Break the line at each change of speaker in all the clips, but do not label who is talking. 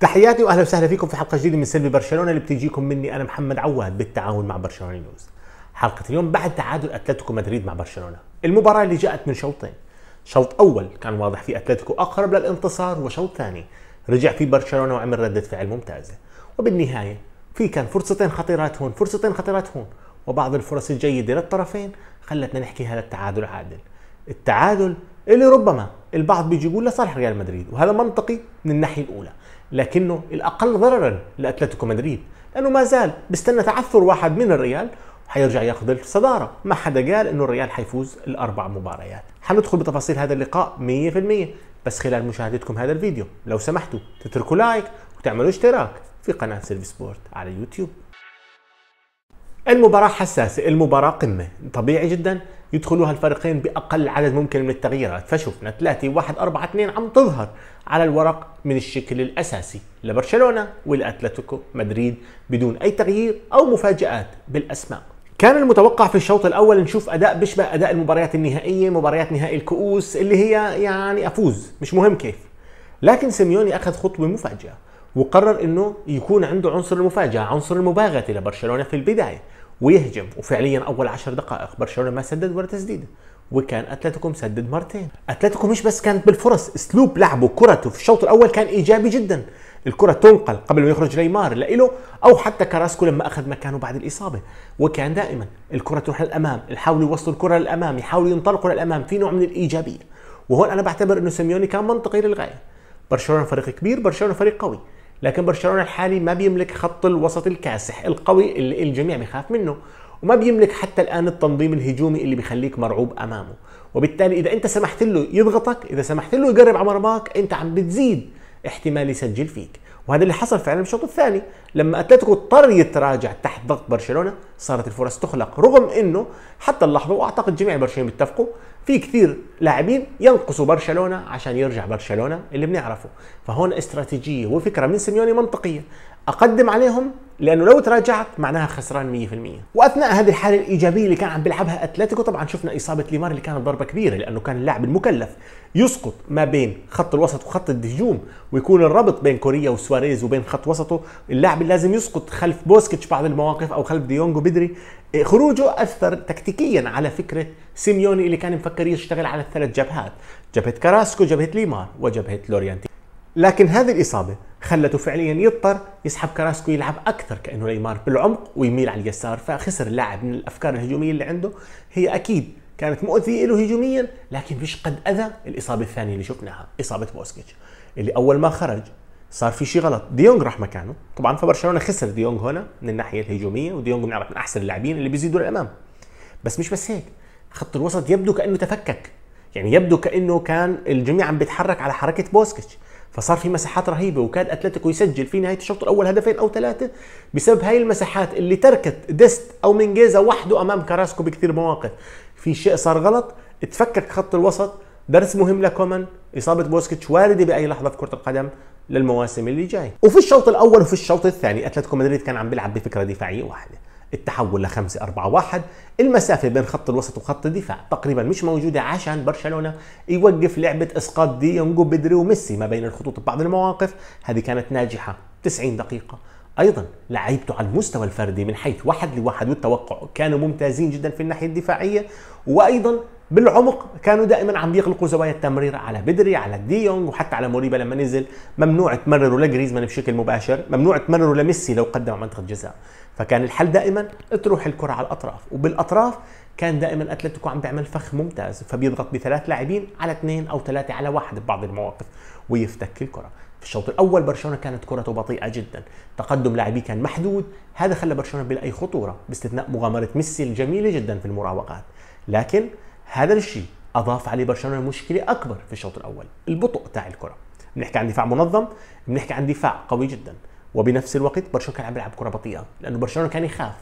تحياتي واهلا وسهلا فيكم في حلقه جديده من سلبي برشلونه اللي بتجيكم مني انا محمد عواد بالتعاون مع برشلونه نيوز. حلقه اليوم بعد تعادل اتلتيكو مدريد مع برشلونه، المباراه اللي جاءت من شوطين. شوط اول كان واضح فيه اتلتيكو اقرب للانتصار وشوط ثاني رجع فيه برشلونه وعمل رده فعل ممتازه. وبالنهايه في كان فرصتين خطيرات هون، فرصتين خطيرات هون، وبعض الفرص الجيده للطرفين خلتنا نحكي هذا التعادل عادل. التعادل اللي ربما البعض بيجي يقول لصالح ريال مدريد وهذا منطقي من الناحيه الاولى لكنه الاقل ضررا لاتلتيكو مدريد لانه ما زال بيستنى تعثر واحد من الريال حيرجع ياخذ الصداره ما حدا قال انه الريال حيفوز الاربع مباريات حندخل بتفاصيل هذا اللقاء 100% بس خلال مشاهدتكم هذا الفيديو لو سمحتوا تتركوا لايك وتعملوا اشتراك في قناه سيلفي سبورت على اليوتيوب المباراة حساسة المباراة قمة طبيعي جدا يدخلوها الفريقين باقل عدد ممكن من التغييرات فشفنا 3 1 4 2 عم تظهر على الورق من الشكل الاساسي لبرشلونه والاتلتيكو مدريد بدون اي تغيير او مفاجات بالاسماء كان المتوقع في الشوط الاول نشوف اداء بيشبه اداء المباريات النهائيه مباريات نهائي الكؤوس اللي هي يعني افوز مش مهم كيف لكن سيميوني اخذ خطوه مفاجئه وقرر انه يكون عنده عنصر المفاجاه عنصر المباغته لبرشلونه في البدايه ويهجم وفعليا اول 10 دقائق برشلونه ما سدد ولا تسديده وكان اتلتيكو مسدد مرتين اتلتيكو مش بس كانت بالفرص اسلوب لعبه كرته في الشوط الاول كان ايجابي جدا الكره تنقل قبل ما يخرج نيمار لإله او حتى كراسكو لما اخذ مكانه بعد الاصابه وكان دائما الكره تروح للامام يحاولوا يوصلوا الكره للامام يحاولوا ينطلقوا للامام في نوع من الايجابيه وهون انا بعتبر انه سيميوني كان منطقي للغايه برشلونه فريق كبير برشلونه فريق قوي لكن برشلونه الحالي ما بيملك خط الوسط الكاسح القوي اللي الجميع بيخاف منه وما بيملك حتى الان التنظيم الهجومي اللي بيخليك مرعوب امامه وبالتالي اذا انت سمحت له يضغطك اذا سمحت له يقرب على مرماك انت عم بتزيد احتمال يسجل فيك وهذا اللي حصل فعلا في الشوط الثاني لما اتلتيكو اضطر يتراجع تحت ضغط برشلونه صارت الفرص تخلق رغم انه حتى اللحظه واعتقد جميع برشلونه بيتفقوا في كثير لاعبين ينقصوا برشلونه عشان يرجع برشلونه اللي بنعرفه فهون استراتيجيه وفكره من سيميوني منطقيه اقدم عليهم لانه لو تراجعت معناها خسران 100% واثناء هذه الحاله الايجابيه اللي كان عم بيلعبها اتلتيكو طبعا شفنا اصابه ليمار اللي كانت ضربه كبيره لانه كان اللاعب المكلف يسقط ما بين خط الوسط وخط الهجوم ويكون الربط بين كوريا وسواريز وبين خط وسطه اللاعب اللي لازم يسقط خلف بوسكيتش بعض المواقف او خلف ديونج وبدري خروجه اثر تكتيكيا على فكره سيميوني اللي كان مفكر يشتغل على الثلاث جبهات جبهه كراسكو جبهه ليمار وجبهه لوريانتي لكن هذه الاصابه خلته فعليا يضطر يسحب كراسكو يلعب اكثر كانه نيمار بالعمق ويميل على اليسار فخسر اللاعب من الافكار الهجوميه اللي عنده هي اكيد كانت مؤذيه له هجوميا لكن مش قد اذى الاصابه الثانيه اللي شفناها اصابه بوسكيتش اللي اول ما خرج صار في شيء غلط ديونغ راح مكانه طبعا فبرشلونه خسر ديونغ هنا من الناحيه الهجوميه وديونغ بنعرف من احسن اللاعبين اللي بيزيدوا للامام بس مش بس هيك خط الوسط يبدو كانه تفكك يعني يبدو كانه كان الجميع عم بيتحرك على حركه بوسكيتش فصار في مساحات رهيبه وكان اتلتيكو يسجل في نهايه الشوط الاول هدفين او ثلاثه بسبب هاي المساحات اللي تركت ديست او منجيزا وحده امام كراسكو بكثير مواقف في شيء صار غلط تفكك خط الوسط درس مهم لكومان اصابه بوسكيتش وارده باي لحظه في كره القدم للمواسم اللي جاي وفي الشوط الاول وفي الشوط الثاني اتلتيكو مدريد كان عم بيلعب بفكره دفاعيه واحده التحول لخمسة أربعة واحد المسافة بين خط الوسط وخط الدفاع تقريبا مش موجودة عشان برشلونة يوقف لعبة إسقاط دي يونجو بدري وميسي ما بين الخطوط ببعض المواقف هذه كانت ناجحة 90 دقيقة ايضا لعيبته على المستوى الفردي من حيث واحد لواحد والتوقع كانوا ممتازين جدا في الناحيه الدفاعيه وايضا بالعمق كانوا دائما عم بيغلقوا زوايا التمرير على بدري على ديونج وحتى على موريبا لما نزل ممنوع تمرروا لجريزمان بشكل مباشر ممنوع تمرروا لميسي لو قدم منطقه جزاء فكان الحل دائما تروح الكره على الاطراف وبالاطراف كان دائما اتلتيكو عم بيعمل فخ ممتاز فبيضغط بثلاث لاعبين على اثنين او ثلاثه على واحد ببعض المواقف ويفتك الكره في الشوط الاول برشلونه كانت كرته بطيئه جدا تقدم لاعبيه كان محدود هذا خلى برشلونه بلا اي خطوره باستثناء مغامره ميسي الجميله جدا في المراوغات لكن هذا الشيء اضاف عليه برشلونه مشكله اكبر في الشوط الاول البطء تاع الكره بنحكي عن دفاع منظم بنحكي عن دفاع قوي جدا وبنفس الوقت برشلونه كان عم يلعب كره بطيئه لانه برشلونه كان يخاف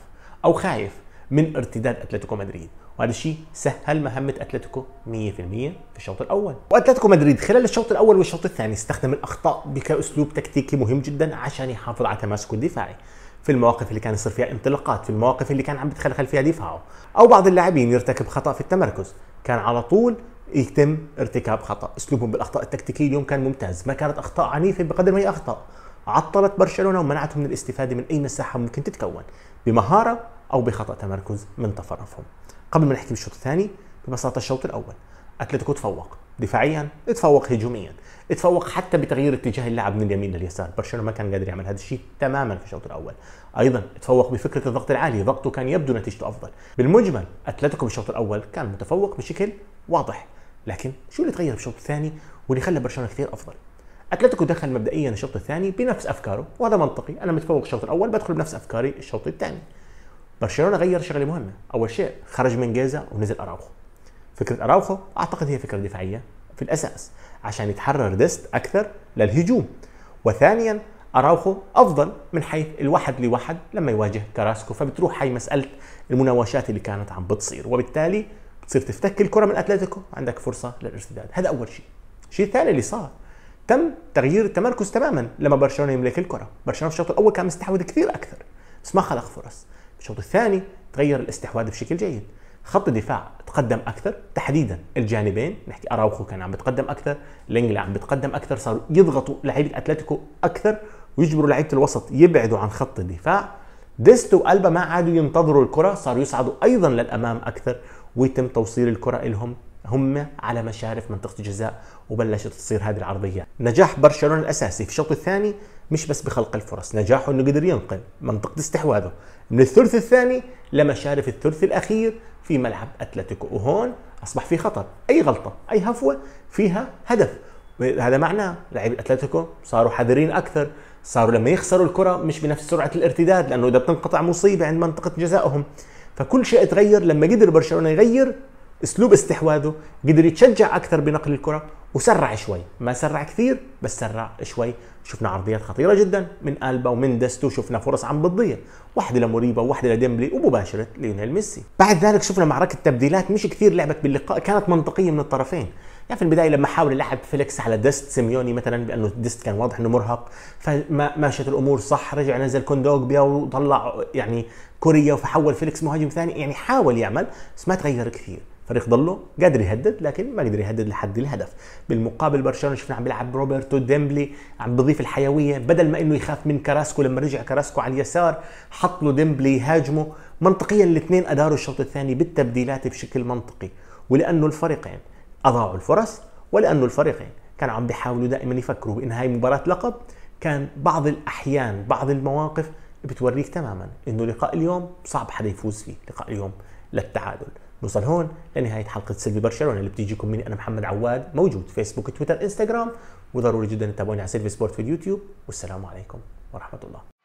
او خايف من ارتداد اتلتيكو مدريد وهذا الشيء سهل مهمه اتلتيكو 100% في الشوط الاول واتلتيكو مدريد خلال الشوط الاول والشوط الثاني استخدم الاخطاء كاسلوب تكتيكي مهم جدا عشان يحافظ على تماسكه الدفاعي في المواقف اللي كان يصير فيها انطلاقات في المواقف اللي كان عم بتخلخل فيها دفاعه او بعض اللاعبين يرتكب خطا في التمركز كان على طول يتم ارتكاب خطا اسلوبهم بالاخطاء التكتيكيه اليوم كان ممتاز ما كانت اخطاء عنيفه بقدر ما هي اخطاء عطلت برشلونه ومنعته من الاستفاده من اي مساحه ممكن تتكون بمهاره او بخطا تمركز من طرفهم قبل ما نحكي بالشوط الثاني ببساطه الشوط الاول اتلتيكو تفوق دفاعيا اتفوق هجوميا اتفوق حتى بتغيير اتجاه اللاعب من اليمين لليسار برشلونه ما كان قادر يعمل هذا الشيء تماما في الشوط الاول ايضا اتفوق بفكره الضغط العالي ضغطه كان يبدو نتيجته افضل بالمجمل اتلتيكو بالشوط الاول كان متفوق بشكل واضح لكن شو اللي تغير بالشوط الثاني واللي خلى برشلونه كثير افضل اتلتيكو دخل مبدئيا الشوط الثاني بنفس افكاره وهذا منطقي انا متفوق الشوط الاول بدخل بنفس افكاري الشوط الثاني برشلونه غير شغله مهمه اول شيء خرج من جيزا ونزل اراوخو فكره اراوخو اعتقد هي فكره دفاعيه في الاساس عشان يتحرر ديست اكثر للهجوم وثانيا اراوخو افضل من حيث الواحد لواحد لما يواجه كراسكو فبتروح هاي مساله المناوشات اللي كانت عم بتصير وبالتالي بتصير تفتك الكره من اتلتيكو عندك فرصه للارتداد هذا اول شيء الشيء الثاني اللي صار تم تغيير التمركز تماما لما برشلونه يملك الكره برشلونه في الشوط الاول كان مستحوذ كثير اكثر بس ما خلق فرص الشوط الثاني تغير الاستحواذ بشكل جيد خط الدفاع تقدم اكثر تحديدا الجانبين نحكي اراوخو كان عم بتقدم اكثر لينجلا عم بتقدم اكثر صاروا يضغطوا لعيبه اتلتيكو اكثر ويجبروا لعيبه الوسط يبعدوا عن خط الدفاع ديستو والبا ما عادوا ينتظروا الكره صاروا يصعدوا ايضا للامام اكثر ويتم توصيل الكره لهم هم على مشارف منطقه الجزاء وبلشت تصير هذه العرضيات نجاح برشلونه الاساسي في الشوط الثاني مش بس بخلق الفرص نجاحه انه قدر ينقل منطقه استحواذه من الثلث الثاني لمشارف الثلث الاخير في ملعب اتلتيكو وهون اصبح في خطر اي غلطه اي هفوه فيها هدف هذا معناه لاعبي الاتلتيكو صاروا حذرين اكثر صاروا لما يخسروا الكره مش بنفس سرعه الارتداد لانه اذا بتنقطع مصيبه عند منطقه جزائهم فكل شيء تغير لما قدر برشلونه يغير اسلوب استحواذه قدر يتشجع اكثر بنقل الكره وسرع شوي ما سرع كثير بس سرع شوي شفنا عرضيات خطيره جدا من البا ومن دستو شفنا فرص عم بتضيع واحده لموريبا وواحده لديمبلي ومباشره ليونيل ميسي بعد ذلك شفنا معركه تبديلات مش كثير لعبت باللقاء كانت منطقيه من الطرفين يعني في البدايه لما حاول يلعب فيليكس على دست سيميوني مثلا بانه دست كان واضح انه مرهق فما مشت الامور صح رجع نزل كوندوجبيا وطلع يعني كوريا فحول فيليكس مهاجم ثاني يعني حاول يعمل بس ما تغير كثير فريق ضله قادر يهدد لكن ما قدر يهدد لحد الهدف بالمقابل برشلونه شفنا عم بيلعب روبرتو ديمبلي عم بضيف الحيويه بدل ما انه يخاف من كراسكو لما رجع كراسكو على اليسار حط له ديمبلي يهاجمه منطقيا الاثنين اداروا الشوط الثاني بالتبديلات بشكل منطقي ولانه الفريقين اضاعوا الفرص ولانه الفريقين كانوا عم بيحاولوا دائما يفكروا بان هاي مباراه لقب كان بعض الاحيان بعض المواقف بتوريك تماما انه لقاء اليوم صعب حدا يفوز فيه لقاء اليوم للتعادل نوصل هون لنهايه حلقه سيلفي برشلونه اللي بتيجيكم مني انا محمد عواد موجود فيسبوك تويتر انستغرام وضروري جدا تتابعوني على سيلفي سبورت في اليوتيوب والسلام عليكم ورحمه الله